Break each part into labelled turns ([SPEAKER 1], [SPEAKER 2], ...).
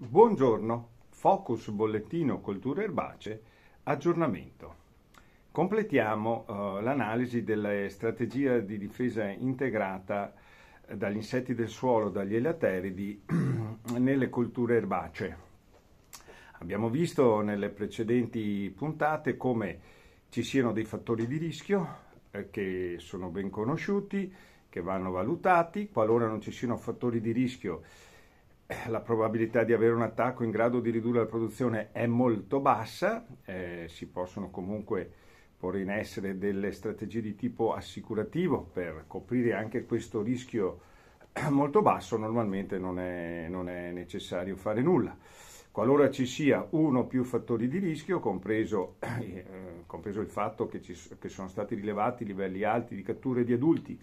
[SPEAKER 1] Buongiorno, Focus Bollettino Colture Erbacee, aggiornamento. Completiamo uh, l'analisi della strategia di difesa integrata eh, dagli insetti del suolo, dagli elateridi, nelle colture erbacee. Abbiamo visto nelle precedenti puntate come ci siano dei fattori di rischio eh, che sono ben conosciuti, che vanno valutati, qualora non ci siano fattori di rischio eh, la probabilità di avere un attacco in grado di ridurre la produzione è molto bassa, eh, si possono comunque porre in essere delle strategie di tipo assicurativo per coprire anche questo rischio molto basso, normalmente non è, non è necessario fare nulla. Qualora ci sia uno o più fattori di rischio, compreso, eh, compreso il fatto che, ci, che sono stati rilevati livelli alti di catture di adulti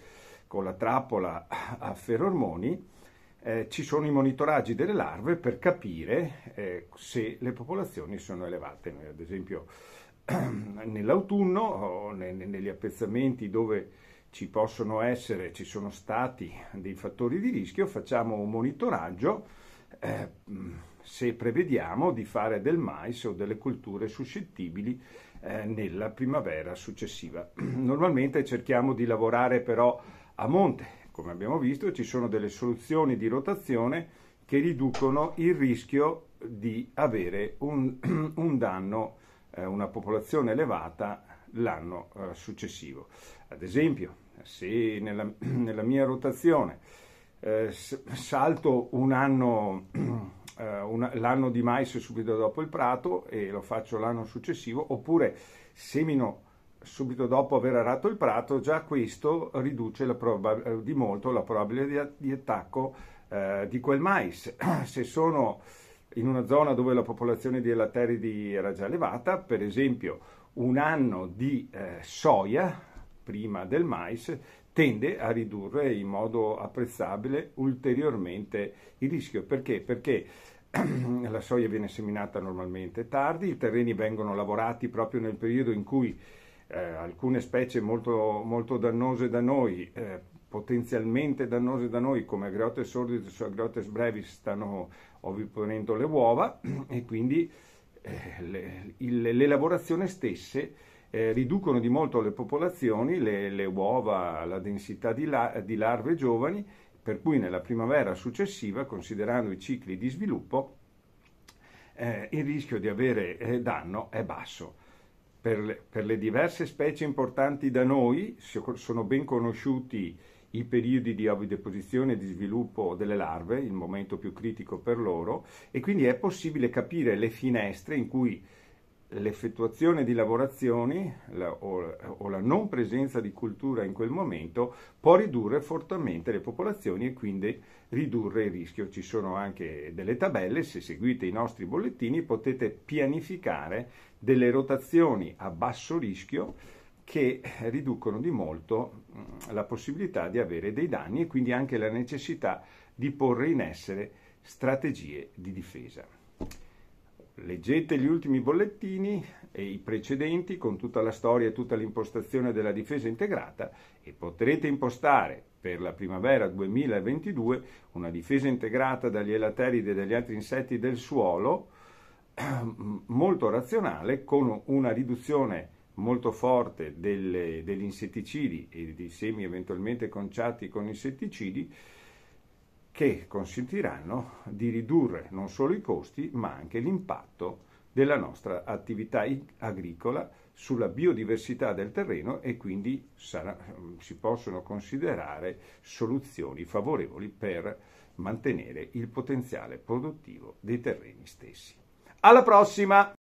[SPEAKER 1] con la trappola a ferormoni, eh, ci sono i monitoraggi delle larve per capire eh, se le popolazioni sono elevate. Noi ad esempio nell'autunno negli appezzamenti dove ci possono essere, ci sono stati dei fattori di rischio, facciamo un monitoraggio eh, se prevediamo di fare del mais o delle colture suscettibili eh, nella primavera successiva. Normalmente cerchiamo di lavorare però a monte, come abbiamo visto, ci sono delle soluzioni di rotazione che riducono il rischio di avere un, un danno, eh, una popolazione elevata l'anno eh, successivo. Ad esempio, se nella, nella mia rotazione eh, salto un anno, eh, una, l'anno di mais subito dopo il prato e lo faccio l'anno successivo, oppure semino subito dopo aver arato il prato, già questo riduce probab- eh, di molto la probabilità di attacco eh, di quel mais. Se sono in una zona dove la popolazione di elateridi era già elevata, per esempio un anno di eh, soia prima del mais tende a ridurre in modo apprezzabile ulteriormente il rischio. Perché? Perché la soia viene seminata normalmente tardi, i terreni vengono lavorati proprio nel periodo in cui eh, alcune specie molto, molto, dannose da noi, eh, potenzialmente dannose da noi come Agriotes sordidus o Agriotes brevis stanno oviponendo le uova e quindi eh, le, il, le lavorazioni stesse eh, riducono di molto le popolazioni, le, le uova, la densità di, la, di, larve giovani, per cui nella primavera successiva, considerando i cicli di sviluppo, eh, il rischio di avere eh, danno è basso per le, per le diverse specie importanti da noi sono ben conosciuti i periodi di ovideposizione e di sviluppo delle larve, il momento più critico per loro, e quindi è possibile capire le finestre in cui l'effettuazione di lavorazioni la, o, o, la non presenza di cultura in quel momento può ridurre fortemente le popolazioni e quindi ridurre il rischio. Ci sono anche delle tabelle, se seguite i nostri bollettini potete pianificare delle rotazioni a basso rischio che riducono di molto mm, la possibilità di avere dei danni e quindi anche la necessità di porre in essere strategie di difesa. Leggete gli ultimi bollettini e i precedenti con tutta la storia e tutta l'impostazione della difesa integrata e potrete impostare per la primavera 2022 una difesa integrata dagli elateridi e dagli altri insetti del suolo molto razionale con una riduzione molto forte delle, degli insetticidi e dei semi eventualmente conciati con insetticidi che consentiranno di ridurre non solo i costi ma anche l'impatto della nostra attività agricola sulla biodiversità del terreno e quindi sarà, mm, si possono considerare soluzioni favorevoli per mantenere il potenziale produttivo dei terreni stessi. Alla prossima!